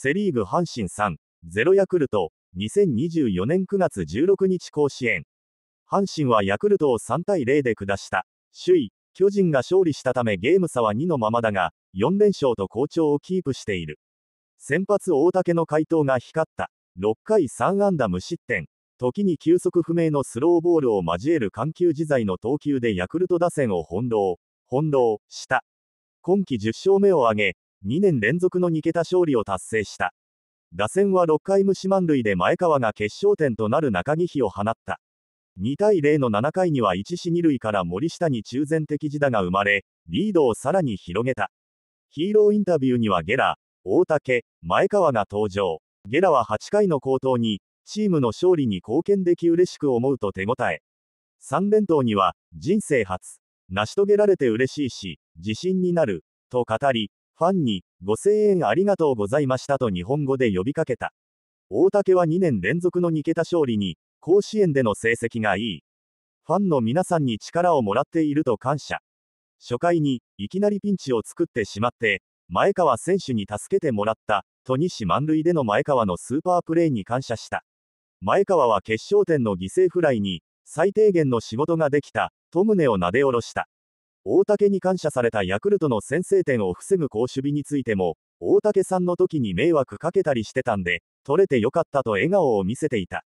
セ・リーグ阪神3、0ヤクルト、2024年9月16日甲子園。阪神はヤクルトを3対0で下した。首位、巨人が勝利したためゲーム差は2のままだが、4連勝と好調をキープしている。先発大竹の回答が光った。6回3安打無失点。時に球速不明のスローボールを交える緩急自在の投球でヤクルト打線を翻弄、翻弄した。今季10勝目を挙げ、2年連続の2桁勝利を達成した。打線は6回無四満塁で前川が決勝点となる中木比を放った。2対0の7回には1死2塁から森下に中前的自打が生まれ、リードをさらに広げた。ヒーローインタビューにはゲラ、大竹、前川が登場。ゲラは8回の好投に、チームの勝利に貢献でき嬉しく思うと手応え。3連投には、人生初、成し遂げられて嬉しいし、自信になる、と語り、ファンに、ご声援ありがとうございましたと日本語で呼びかけた。大竹は2年連続の2桁勝利に、甲子園での成績がいい。ファンの皆さんに力をもらっていると感謝。初回に、いきなりピンチを作ってしまって、前川選手に助けてもらった、と西満塁での前川のスーパープレーに感謝した。前川は決勝点の犠牲フライに、最低限の仕事ができた、と胸をなで下ろした。大竹に感謝されたヤクルトの先制点を防ぐ好守備についても、大竹さんの時に迷惑かけたりしてたんで、取れてよかったと笑顔を見せていた。